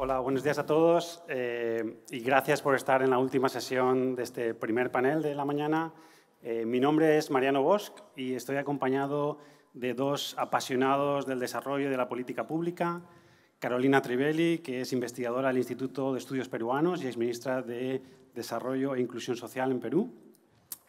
Hola, buenos días a todos eh, y gracias por estar en la última sesión de este primer panel de la mañana. Eh, mi nombre es Mariano Bosch y estoy acompañado de dos apasionados del desarrollo y de la política pública, Carolina Trivelli, que es investigadora del Instituto de Estudios Peruanos y exministra de Desarrollo e Inclusión Social en Perú,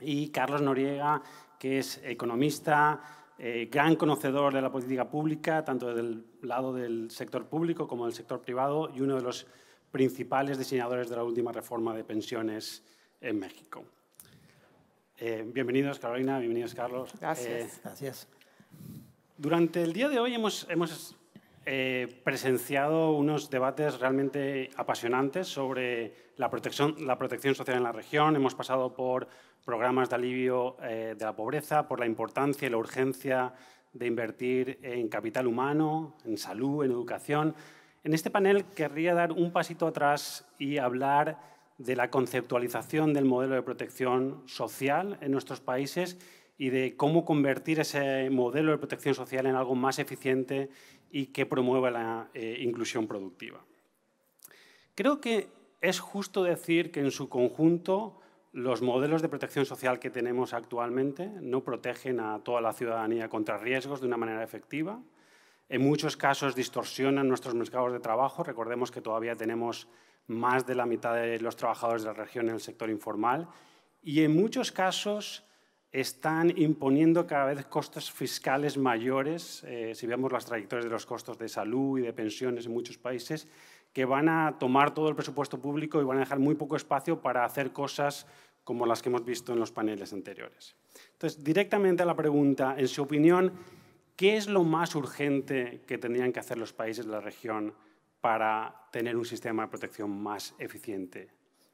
y Carlos Noriega, que es economista, eh, gran conocedor de la política pública, tanto del lado del sector público como del sector privado, y uno de los principales diseñadores de la última reforma de pensiones en México. Eh, bienvenidos, Carolina, bienvenidos, Carlos. Gracias. Eh, Gracias. Durante el día de hoy hemos, hemos eh, presenciado unos debates realmente apasionantes sobre la protección, social en la región. Hemos pasado por programas de alivio eh, de la pobreza, por la importancia y la urgencia de invertir en capital humano, en salud, en educación. En este panel querría dar un pasito atrás y hablar de la conceptualización del modelo de protección social en nuestros países y de cómo convertir ese modelo de protección social en algo más eficiente y que promueva la eh, inclusión productiva. Creo que es justo decir que en su conjunto los modelos de protección social que tenemos actualmente no protegen a toda la ciudadanía contra riesgos de una manera efectiva. En muchos casos distorsionan nuestros mercados de trabajo. Recordemos que todavía tenemos más de la mitad de los trabajadores de la región en el sector informal. Y en muchos casos están imponiendo cada vez costes fiscales mayores, eh, si vemos las trayectorias de los costos de salud y de pensiones en muchos países, que van a tomar todo el presupuesto público y van a dejar muy poco espacio para hacer cosas como las que hemos visto en los paneles anteriores. Entonces, directamente a la pregunta, en su opinión, ¿qué es lo más urgente que tendrían que hacer los países de la región para tener un sistema de protección más eficiente?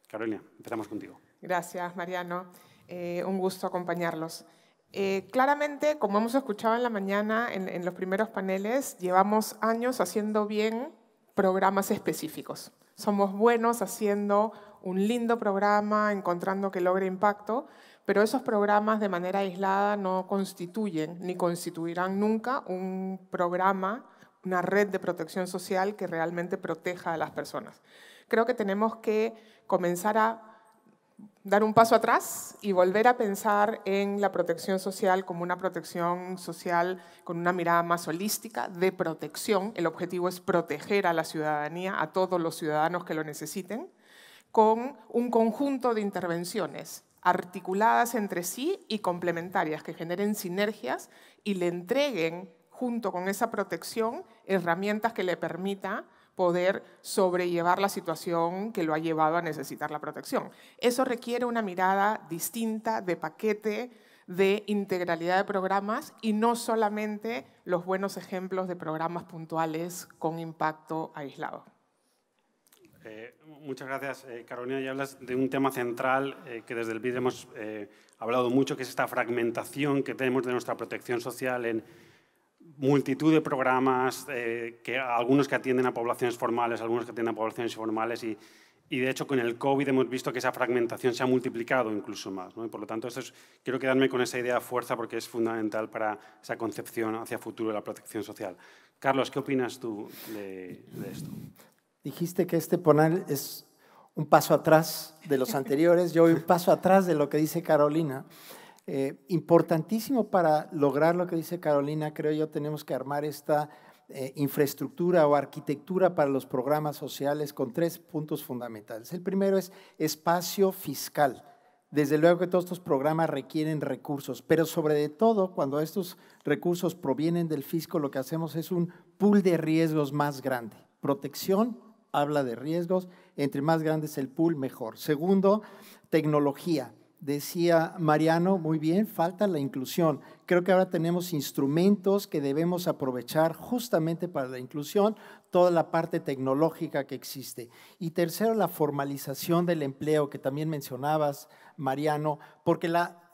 Carolina, empezamos contigo. Gracias, Mariano. Eh, un gusto acompañarlos. Eh, claramente, como hemos escuchado en la mañana, en, los primeros paneles, llevamos años haciendo bien programas específicos. Somos buenos haciendo un lindo programa, encontrando que logre impacto, pero esos programas de manera aislada no constituyen ni constituirán nunca un programa, una red de protección social que realmente proteja a las personas. Creo que tenemos que comenzar a dar un paso atrás y volver a pensar en la protección social como una protección social con una mirada más holística de protección. El objetivo es proteger a la ciudadanía, a todos los ciudadanos que lo necesiten, con un conjunto de intervenciones articuladas entre sí y complementarias que generen sinergias y le entreguen junto con esa protección herramientas que le permita poder sobrellevar la situación que lo ha llevado a necesitar la protección. Eso requiere una mirada distinta de paquete, de integralidad de programas y no solamente los buenos ejemplos de programas puntuales con impacto aislado. Eh, muchas gracias, eh, Carolina. Ya hablas de un tema central eh, que desde el BID hemos hablado mucho, que es esta fragmentación que tenemos de nuestra protección social en, multitud de programas, eh, que, algunos que atienden a poblaciones formales, algunos que atienden a poblaciones informales y, y de hecho con el COVID hemos visto que esa fragmentación se ha multiplicado incluso más. por lo tanto, esto quiero quedarme con esa idea de fuerza porque es fundamental para esa concepción hacia futuro de la protección social. Carlos, ¿qué opinas tú de, esto? Dijiste que este panel es un paso atrás de los anteriores, yo voy un paso atrás de lo que dice Carolina. Eh, importantísimo para lograr lo que dice Carolina, creo yo, tenemos que armar esta eh, infraestructura o arquitectura para los programas sociales con tres puntos fundamentales. El primero es espacio fiscal. Desde luego que todos estos programas requieren recursos, pero sobre todo cuando estos recursos provienen del fisco, lo que hacemos es un pool de riesgos más grande. Protección habla de riesgos, entre más grande es el pool, mejor. Segundo, tecnología decía Mariano, muy bien, falta la inclusión. Creo que ahora tenemos instrumentos que debemos aprovechar justamente para la inclusión, toda la parte tecnológica que existe. Y tercero, la formalización del empleo, que también mencionabas, Mariano, porque la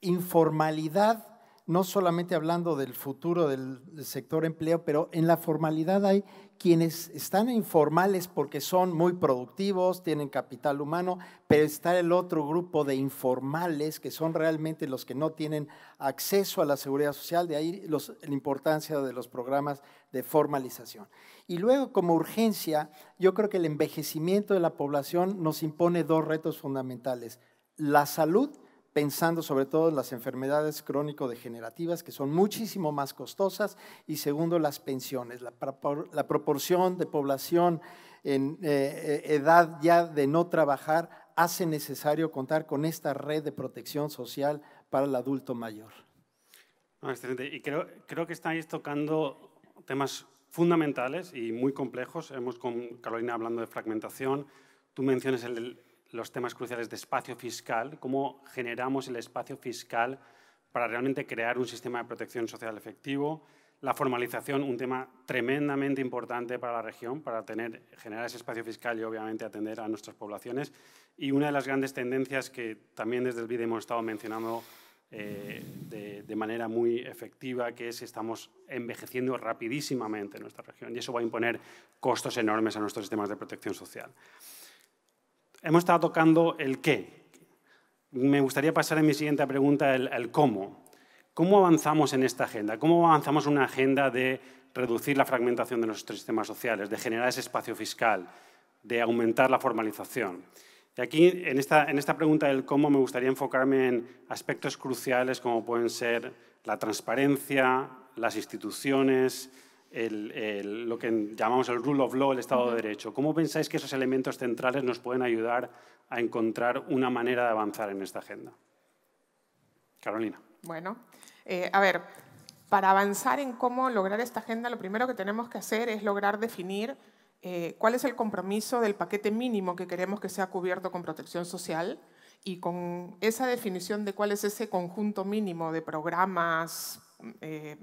informalidad no solamente hablando del futuro del, sector empleo, pero en la formalidad hay quienes están informales porque son muy productivos, tienen capital humano, pero está el otro grupo de informales que son realmente los que no tienen acceso a la seguridad social, de ahí la importancia de los programas de formalización. Y luego, como urgencia, yo creo que el envejecimiento de la población nos impone dos retos fundamentales, la salud pensando sobre todo en las enfermedades crónico-degenerativas, que son muchísimo más costosas, y segundo, las pensiones, la, proporción de población en eh, eh, edad ya de no trabajar hace necesario contar con esta red de protección social para el adulto mayor. excelente. Y creo, creo que estáis tocando temas fundamentales y muy complejos. Hemos con Carolina hablando de fragmentación, tú mencionas el, los temas cruciales de espacio fiscal, cómo generamos el espacio fiscal para realmente crear un sistema de protección social efectivo, la formalización, un tema tremendamente importante para la región, para tener, generar ese espacio fiscal y obviamente atender a nuestras poblaciones. Y una de las grandes tendencias que también desde el vídeo hemos estado mencionando eh, de, manera muy efectiva, que es estamos envejeciendo rapidísimamente nuestra región y eso va a imponer costos enormes a nuestros sistemas de protección social hemos estado tocando el qué. Me gustaría pasar a mi siguiente pregunta, el, cómo. ¿Cómo avanzamos en esta agenda? ¿Cómo avanzamos en una agenda de reducir la fragmentación de nuestros sistemas sociales, de generar ese espacio fiscal, de aumentar la formalización? Y aquí, en esta, en esta pregunta del cómo, me gustaría enfocarme en aspectos cruciales como pueden ser la transparencia, las instituciones, lo que llamamos el rule of law, el Estado de Derecho. ¿Cómo pensáis que esos elementos centrales nos pueden ayudar a encontrar una manera de avanzar en esta agenda? Carolina. Bueno, eh, a ver, para avanzar en cómo lograr esta agenda, lo primero que tenemos que hacer es lograr definir eh, cuál es el compromiso del paquete mínimo que queremos que sea cubierto con protección social y con esa definición de cuál es ese conjunto mínimo de programas, eh,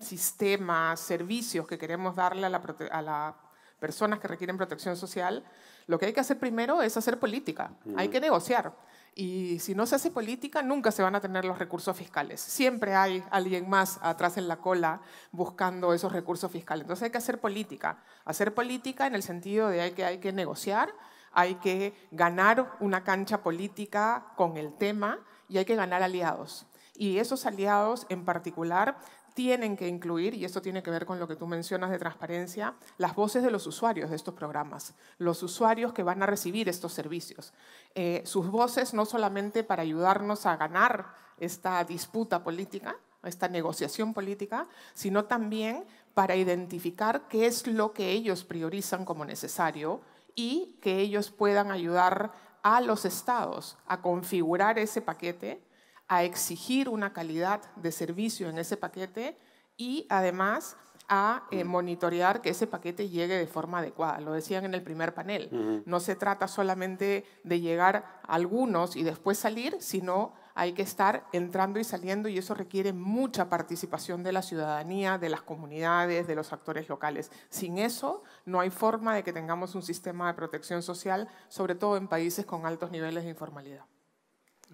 sistemas, servicios que queremos darle a las personas que requieren protección social, lo que hay que hacer primero es hacer política, mm. hay que negociar. Y si no se hace política, nunca se van a tener los recursos fiscales. Siempre hay alguien más atrás en la cola buscando esos recursos fiscales. Entonces hay que hacer política. Hacer política en el sentido de que, hay que negociar, hay que ganar una cancha política con el tema y hay que ganar aliados y esos aliados en particular tienen que incluir, y esto tiene que ver con lo que tú mencionas de transparencia, las voces de los usuarios de estos programas, los usuarios que van a recibir estos servicios. Eh, sus voces no solamente para ayudarnos a ganar esta disputa política, esta negociación política, sino también para identificar qué es lo que ellos priorizan como necesario y que ellos puedan ayudar a los estados a configurar ese paquete a exigir una calidad de servicio en ese paquete y además a eh, mm. monitorear que ese paquete llegue de forma adecuada. Lo decían en el primer panel. No se trata solamente de llegar algunos y después salir, sino hay que estar entrando y saliendo y eso requiere mucha participación de la ciudadanía, de las comunidades, de los actores locales. Sin eso no hay forma de que tengamos un sistema de protección social, sobre todo en países con altos niveles de informalidad.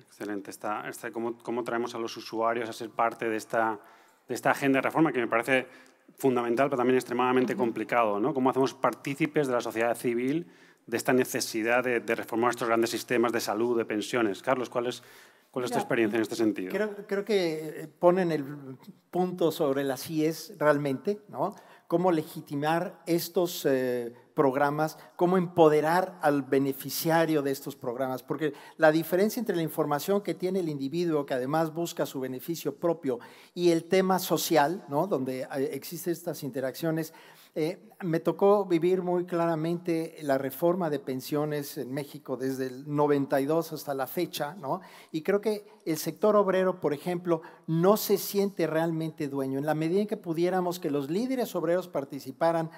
Excelente. esta cómo, traemos a los usuarios a ser parte de esta, agenda de reforma que me parece fundamental, pero también extremadamente complicado. ¿no? ¿Cómo hacemos partícipes de la sociedad civil de esta necesidad de, reformar estos grandes sistemas de salud, de pensiones? Carlos, ¿cuál es, tu experiencia en este sentido? Creo, que eh, ponen el punto sobre las es realmente, ¿no? Cómo legitimar estos eh, programas, cómo empoderar al beneficiario de estos programas, porque la diferencia entre la información que tiene el individuo, que además busca su beneficio propio, y el tema social, ¿no? donde eh, existen estas interacciones, eh, me tocó vivir muy claramente la reforma de pensiones en México desde el 92 hasta la fecha, ¿no? Y creo que el sector obrero, por ejemplo, no se siente realmente dueño. En la medida en que pudiéramos que los líderes obreros participaran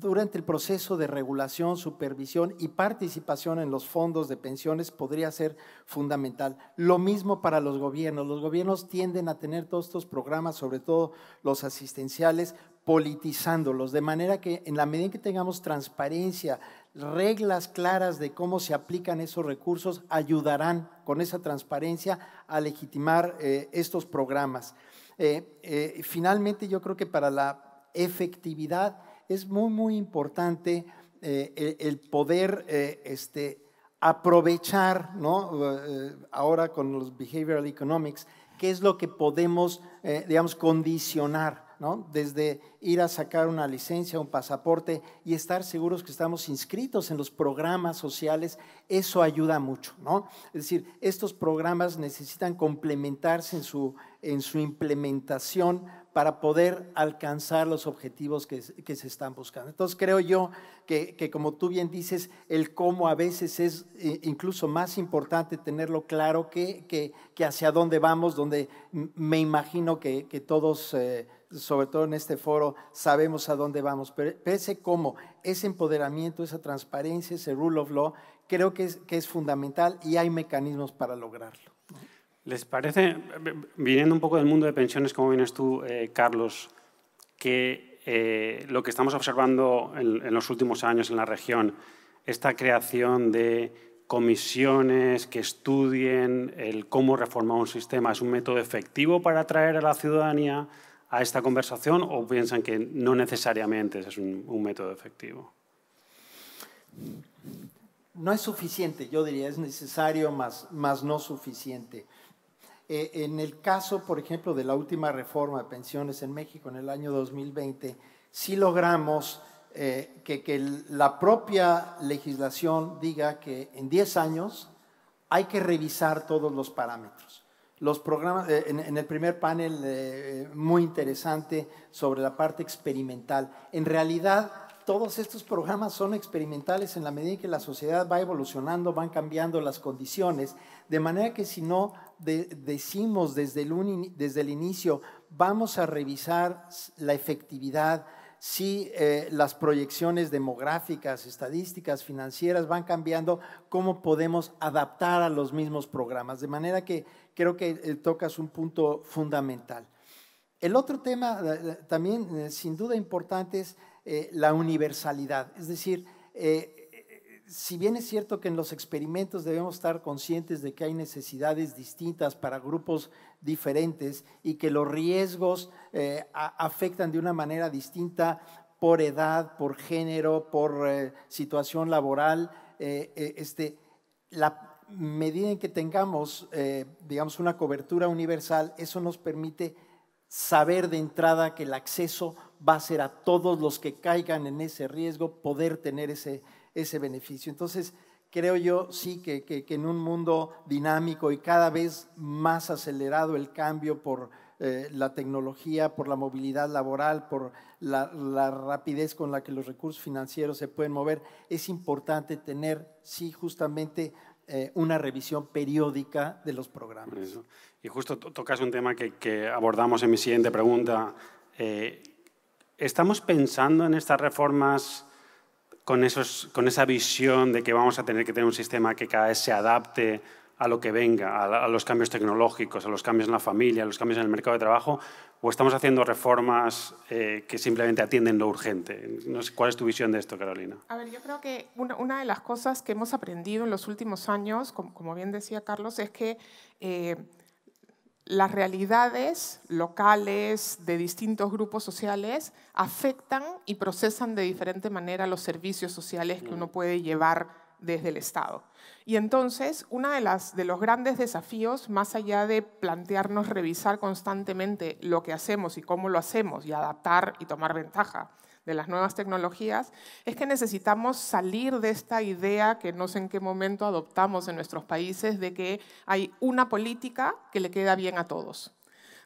durante el proceso de regulación, supervisión y participación en los fondos de pensiones podría ser fundamental. Lo mismo para los gobiernos. Los gobiernos tienden a tener todos estos programas, sobre todo los asistenciales, politizándolos, de manera que en la medida en que tengamos transparencia, reglas claras de cómo se aplican esos recursos, ayudarán con esa transparencia a legitimar eh, estos programas. Eh, eh, finalmente, yo creo que para la efectividad, es muy, muy importante eh, el poder eh, este, aprovechar, ¿no? Eh, ahora con los behavioral economics, qué es lo que podemos, digamos, condicionar, ¿no? Desde ir a sacar una licencia, un pasaporte y estar seguros que estamos inscritos en los programas sociales, eso ayuda mucho, ¿no? Es decir, estos programas necesitan complementarse en su implementación para poder alcanzar los objetivos que, se están buscando. Entonces creo yo que, como tú bien dices, el cómo a veces es eh, incluso más importante tenerlo claro que, que hacia dónde vamos, donde me imagino que, todos, eh, sobre todo en este foro, sabemos a dónde vamos. Pero, ese cómo, ese empoderamiento, esa transparencia, ese rule of law, creo que es fundamental y hay mecanismos para lograrlo. ¿Les parece, viniendo un poco del mundo de pensiones, como vienes tú, eh, Carlos, que eh, lo que estamos observando en, los últimos años en la región, esta creación de comisiones que estudien el cómo reformar un sistema, ¿es un método efectivo para atraer a la ciudadanía a esta conversación o piensan que no necesariamente es un, método efectivo? No es suficiente, yo diría, es necesario, más no suficiente. Eh, en el caso, por ejemplo, de la última reforma de pensiones en México en el año 2020, sí logramos eh, que, la propia legislación diga que en 10 años hay que revisar todos los parámetros los programas, eh, en, el primer panel muy interesante sobre la parte experimental. En realidad, todos estos programas son experimentales en la medida en que la sociedad va evolucionando, van cambiando las condiciones, de manera que si no decimos desde el, desde el, inicio, vamos a revisar la efectividad, si eh, las proyecciones demográficas, estadísticas, financieras van cambiando, cómo podemos adaptar a los mismos programas. De manera que creo que eh, tocas un punto fundamental. El otro tema eh, también, sin duda importante, es la universalidad, es decir, si bien es cierto que en los experimentos debemos estar conscientes de que hay necesidades distintas para grupos diferentes y que los riesgos eh, afectan de una manera distinta por edad, por género, por eh, situación laboral, eh, este, la medida en que tengamos, una cobertura universal, eso nos permite saber de entrada que el acceso va a ser a todos los que caigan en ese riesgo, poder tener ese ese beneficio. Entonces, creo yo sí que, que, en un mundo dinámico y cada vez más acelerado el cambio por eh, la tecnología, por la movilidad laboral, por la, rapidez con la que los recursos financieros se pueden mover, es importante tener, sí, justamente eh, una revisión periódica de los programas. Y justo tocas un tema que, abordamos en mi siguiente pregunta. Eh, ¿Estamos pensando en estas reformas con, esos, con esa visión de que vamos a tener que tener un sistema que cada vez se adapte a lo que venga, a, los cambios tecnológicos, a los cambios en la familia, a los cambios en el mercado de trabajo, o estamos haciendo reformas eh, que simplemente atienden lo urgente. ¿Cuál es tu visión de esto, Carolina? A ver, yo creo que una, de las cosas que hemos aprendido en los últimos años, como, bien decía Carlos, es que... Eh, las realidades locales de distintos grupos sociales afectan y procesan de diferente manera los servicios sociales que uno puede llevar desde el Estado. Y entonces, uno de, los grandes desafíos, más allá de plantearnos revisar constantemente lo que hacemos y cómo lo hacemos y adaptar y tomar ventaja de las nuevas tecnologías, es que necesitamos salir de esta idea que no sé en qué momento adoptamos en nuestros países de que hay una política que le queda bien a todos.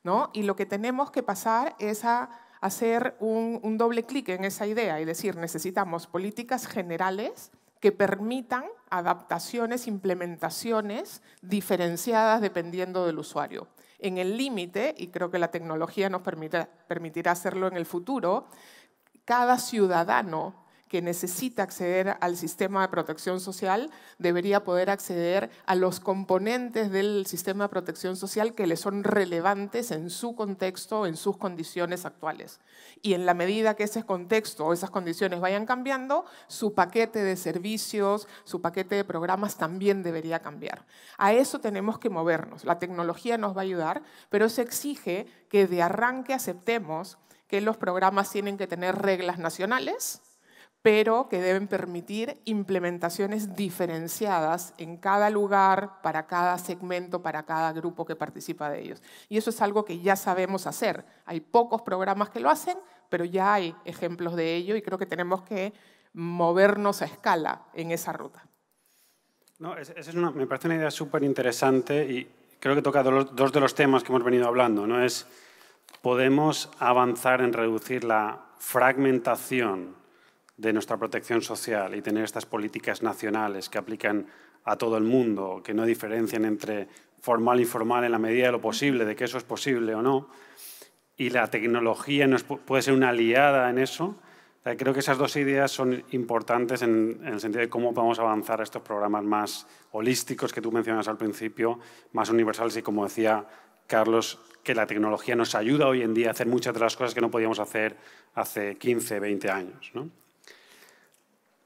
¿no? Y lo que tenemos que pasar es a hacer un, doble clic en esa idea y decir, necesitamos políticas generales que permitan adaptaciones, implementaciones diferenciadas dependiendo del usuario. En el límite, y creo que la tecnología nos permitirá hacerlo en el futuro, cada ciudadano que necesita acceder al sistema de protección social debería poder acceder a los componentes del sistema de protección social que le son relevantes en su contexto, en sus condiciones actuales. Y en la medida que ese contexto o esas condiciones vayan cambiando, su paquete de servicios, su paquete de programas también debería cambiar. A eso tenemos que movernos. La tecnología nos va a ayudar, pero se exige que de arranque aceptemos que los programas tienen que tener reglas nacionales, pero que deben permitir implementaciones diferenciadas en cada lugar, para cada segmento, para cada grupo que participa de ellos. Y eso es algo que ya sabemos hacer. Hay pocos programas que lo hacen, pero ya hay ejemplos de ello y creo que tenemos que movernos a escala en esa ruta. No, es una, me parece una idea súper interesante y creo que toca dos de los temas que hemos venido hablando. ¿no? Es, podemos avanzar en reducir la fragmentación de nuestra protección social y tener estas políticas nacionales que aplican a todo el mundo, que no diferencian entre formal e informal en la medida de lo posible, de que eso es posible o no, y la tecnología nos puede ser una aliada en eso. creo que esas dos ideas son importantes en, en el sentido de cómo podemos avanzar a estos programas más holísticos que tú mencionas al principio, más universales y, como decía, Carlos, que la tecnología nos ayuda hoy en día a hacer muchas de las cosas que no podíamos hacer hace 15, 20 años.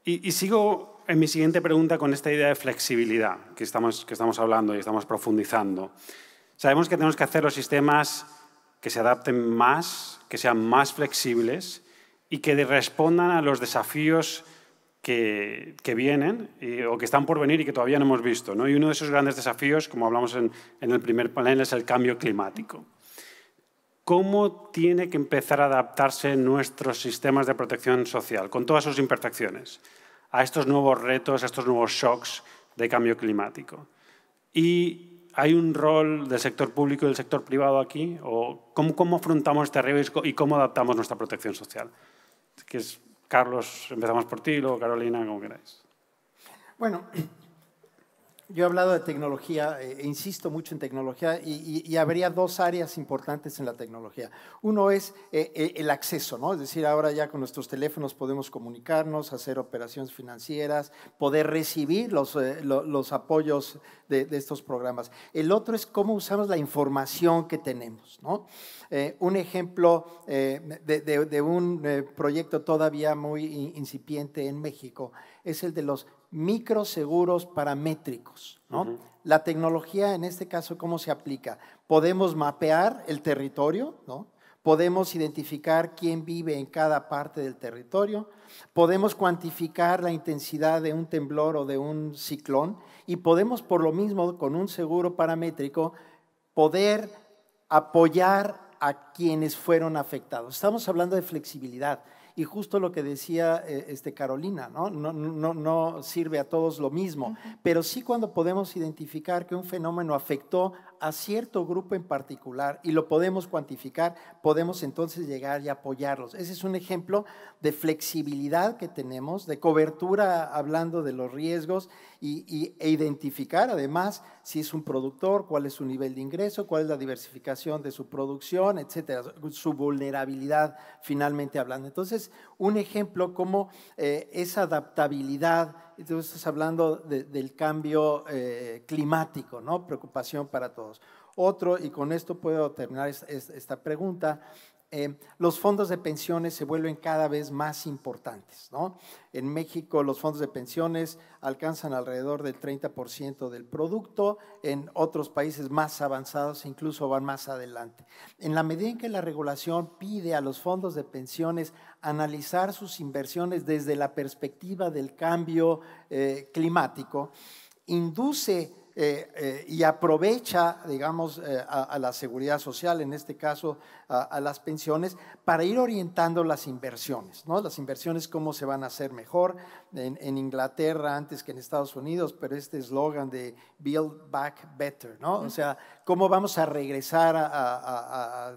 Y, sigo en mi siguiente pregunta con esta idea de flexibilidad que estamos, que estamos hablando y estamos profundizando. Sabemos que tenemos que hacer los sistemas que se adapten más, que sean más flexibles y que respondan a los desafíos que, vienen o que están por venir y que todavía no hemos visto. ¿no? Y uno de esos grandes desafíos, como hablamos en, el primer panel, es el cambio climático. ¿Cómo tiene que empezar a adaptarse nuestros sistemas de protección social, con todas sus imperfecciones, a estos nuevos retos, a estos nuevos shocks de cambio climático? Y hay un rol del sector público y del sector privado aquí? ¿O cómo, afrontamos este riesgo y cómo adaptamos nuestra protección social? Que es Carlos, empezamos por ti, luego Carolina, como queráis. Bueno, yo he hablado de tecnología, eh, e insisto mucho en tecnología, y, habría dos áreas importantes en la tecnología. Uno es eh, eh, el acceso, ¿no? Es decir, ahora ya con nuestros teléfonos podemos comunicarnos, hacer operaciones financieras, poder recibir los, apoyos de, estos programas. El otro es cómo usamos la información que tenemos, ¿no? un ejemplo de, de, un proyecto todavía muy incipiente en México es el de los microseguros paramétricos. La tecnología, en este caso, ¿cómo se aplica? Podemos mapear el territorio, ¿no? podemos identificar quién vive en cada parte del territorio, podemos cuantificar la intensidad de un temblor o de un ciclón y podemos, por lo mismo, con un seguro paramétrico, poder apoyar a quienes fueron afectados. Estamos hablando de flexibilidad y justo lo que decía eh, este Carolina, ¿no? No, ¿no? sirve a todos lo mismo, pero sí cuando podemos identificar que un fenómeno afectó a cierto grupo en particular y lo podemos cuantificar, podemos entonces llegar y apoyarlos. Ese es un ejemplo de flexibilidad que tenemos, de cobertura hablando de los riesgos y, e identificar además si es un productor, cuál es su nivel de ingreso, cuál es la diversificación de su producción, etcétera, su vulnerabilidad finalmente hablando. Entonces, un ejemplo como eh, esa adaptabilidad entonces hablando del cambio eh, climático, ¿no? Preocupación para todos. Otro, y con esto puedo terminar esta pregunta, eh, los fondos de pensiones se vuelven cada vez más importantes. En México los fondos de pensiones alcanzan alrededor del 30% del producto, en otros países más avanzados incluso van más adelante. En la medida en que la regulación pide a los fondos de pensiones analizar sus inversiones desde la perspectiva del cambio eh, climático, induce eh, eh, y aprovecha, digamos, eh, a, la seguridad social, en este caso a, las pensiones, para ir orientando las inversiones, ¿no? Las inversiones, cómo se van a hacer mejor en, Inglaterra antes que en Estados Unidos, pero este eslogan de Build Back Better, ¿no? O sea, cómo vamos a regresar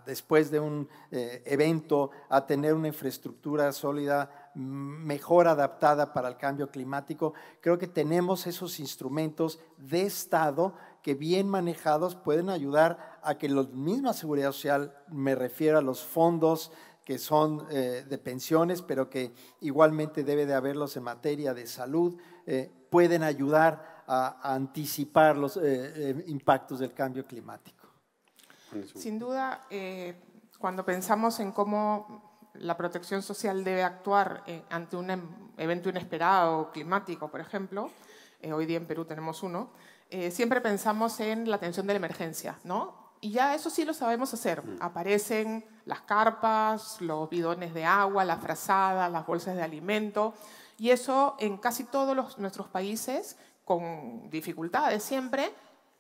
después de un evento a tener una infraestructura sólida mejor adaptada para el cambio climático. Creo que tenemos esos instrumentos de Estado que bien manejados pueden ayudar a que la misma seguridad social, me refiero a los fondos que son eh, de pensiones, pero que igualmente debe de haberlos en materia de salud, eh, pueden ayudar a, anticipar los eh, impactos del cambio climático. Sin duda, cuando pensamos en cómo la protección social debe actuar eh, ante un em, evento inesperado climático, por ejemplo, eh, hoy día en Perú tenemos uno, eh, siempre pensamos en la atención de la emergencia, ¿no? Y ya eso sí lo sabemos hacer. Mm. Aparecen las carpas, los bidones de agua, la frazada, las bolsas de alimento, y eso en casi todos nuestros países, con dificultades siempre,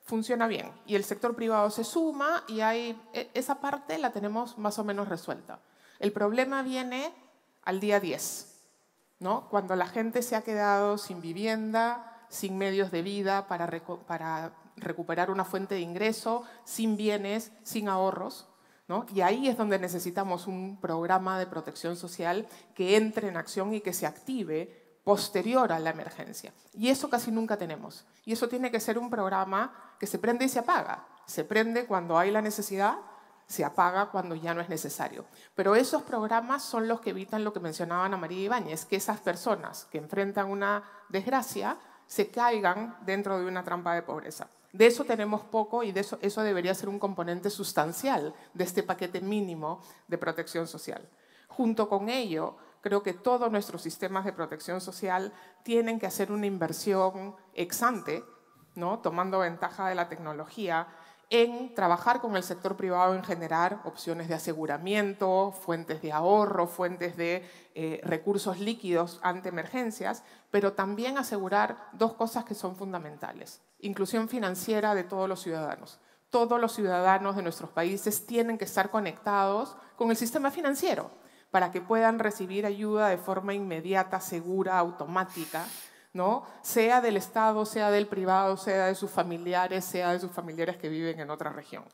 funciona bien. Y el sector privado se suma y hay, e, esa parte la tenemos más o menos resuelta. El problema viene al día 10, ¿no? cuando la gente se ha quedado sin vivienda, sin medios de vida para, recuperar una fuente de ingreso, sin bienes, sin ahorros. ¿No? Y ahí es donde necesitamos un programa de protección social que entre en acción y que se active posterior a la emergencia. Y eso casi nunca tenemos. Y eso tiene que ser un programa que se prende y se apaga. Se prende cuando hay la necesidad se apaga cuando ya no es necesario. Pero esos programas son los que evitan lo que mencionaba ana María Ibáñez, que esas personas que enfrentan una desgracia se caigan dentro de una trampa de pobreza. De eso tenemos poco y de eso, eso debería ser un componente sustancial de este paquete mínimo de protección social. Junto con ello, creo que todos nuestros sistemas de protección social tienen que hacer una inversión exante, ¿no? tomando ventaja de la tecnología, en trabajar con el sector privado en generar opciones de aseguramiento, fuentes de ahorro, fuentes de eh, recursos líquidos ante emergencias, pero también asegurar dos cosas que son fundamentales. Inclusión financiera de todos los ciudadanos. Todos los ciudadanos de nuestros países tienen que estar conectados con el sistema financiero para que puedan recibir ayuda de forma inmediata, segura, automática ¿no? Sea del Estado, sea del privado, sea de sus familiares, sea de sus familiares que viven en otra región.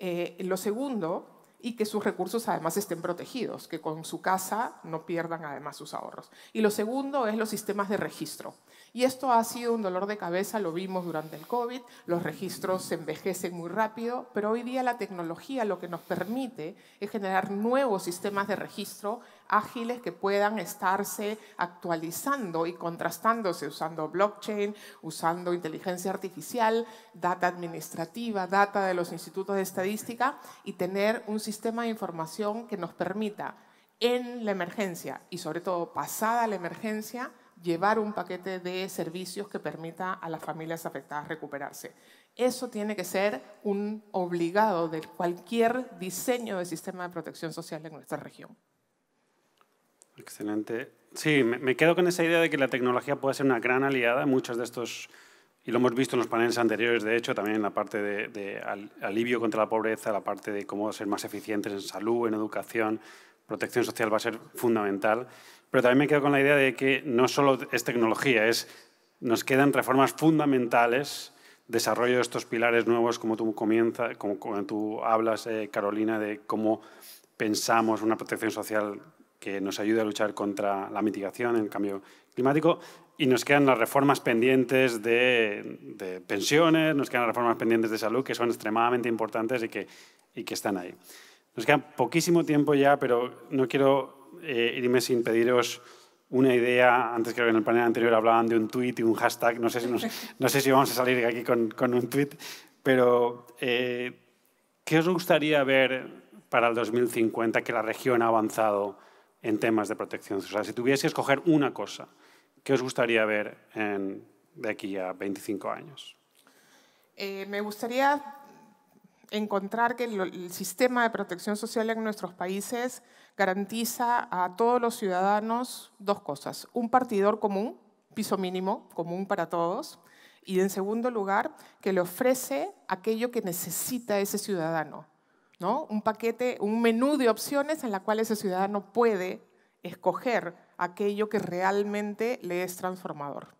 Eh, lo segundo, y que sus recursos además estén protegidos, que con su casa no pierdan además sus ahorros. Y lo segundo es los sistemas de registro. Y esto ha sido un dolor de cabeza, lo vimos durante el COVID, los registros se envejecen muy rápido, pero hoy día la tecnología lo que nos permite es generar nuevos sistemas de registro ágiles que puedan estarse actualizando y contrastándose usando blockchain, usando inteligencia artificial, data administrativa, data de los institutos de estadística y tener un sistema de información que nos permita en la emergencia y sobre todo pasada la emergencia, llevar un paquete de servicios que permita a las familias afectadas recuperarse. Eso tiene que ser un obligado de cualquier diseño de sistema de protección social en nuestra región. Excelente. Sí, me, quedo con esa idea de que la tecnología puede ser una gran aliada. Muchos de estos y lo hemos visto en los paneles anteriores, de hecho, también en la parte de, alivio contra la pobreza, la parte de cómo ser más eficientes en salud, en educación, protección social va a ser fundamental. Pero también me quedo con la idea de que no solo es tecnología, es, nos quedan reformas fundamentales, desarrollo de estos pilares nuevos, como tú, comienza, como, tú hablas, eh, Carolina, de cómo pensamos una protección social que nos ayude a luchar contra la mitigación, el cambio climático, y nos quedan las reformas pendientes de, pensiones, nos quedan las reformas pendientes de salud, que son extremadamente importantes y que, y que están ahí. Nos queda poquísimo tiempo ya, pero no quiero eh, irme sin pediros una idea. Antes creo que en el panel anterior hablaban de un tweet y un hashtag. No sé si, no sé si vamos a salir aquí con, con un tweet, pero eh, ¿qué os gustaría ver para el 2050 que la región ha avanzado? en temas de protección social. si tuviese que escoger una cosa, ¿qué os gustaría ver de aquí a 25 años? Eh, me gustaría encontrar que el, sistema de protección social en nuestros países garantiza a todos los ciudadanos dos cosas. Un partidor común, piso mínimo, común para todos. Y en segundo lugar, que le ofrece aquello que necesita ese ciudadano un paquete, un menú de opciones en la cual ese ciudadano puede escoger aquello que realmente le es transformador.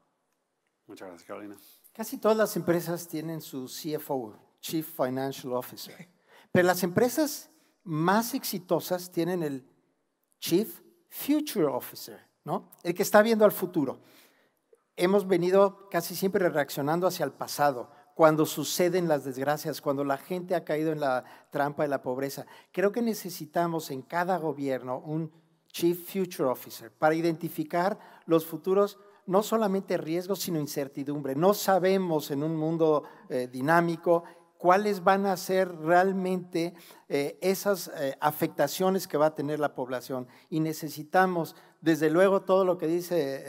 Muchas gracias, Carolina. Casi todas las empresas tienen su CFO, Chief Financial Officer, pero las empresas más exitosas tienen el Chief Future Officer, el que está viendo al futuro. Hemos venido casi siempre reaccionando hacia el pasado cuando suceden las desgracias, cuando la gente ha caído en la trampa de la pobreza. Creo que necesitamos en cada gobierno un Chief Future Officer para identificar los futuros, no solamente riesgos, sino incertidumbre. No sabemos en un mundo eh, dinámico cuáles van a ser realmente eh, esas eh, afectaciones que va a tener la población. Y necesitamos desde luego, todo lo que dice eh,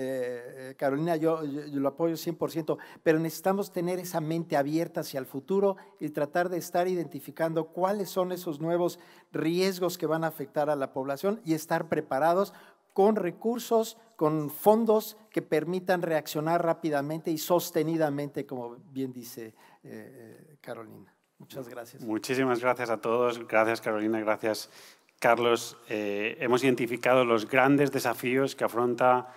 eh, Carolina, yo, lo apoyo 100%, pero necesitamos tener esa mente abierta hacia el futuro y tratar de estar identificando cuáles son esos nuevos riesgos que van a afectar a la población y estar preparados con recursos, con fondos que permitan reaccionar rápidamente y sostenidamente, como bien dice eh, Carolina. Muchas gracias. Muchísimas gracias a todos. Gracias Carolina, gracias Carlos, eh, hemos identificado los grandes desafíos que afronta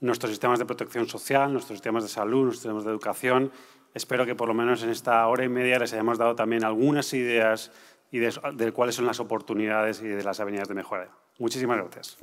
nuestros sistemas de protección social, nuestros sistemas de salud, nuestros sistemas de educación. Espero que por lo menos en esta hora y media les hayamos dado también algunas ideas y de, de cuáles son las oportunidades y de las avenidas de mejora. Muchísimas gracias.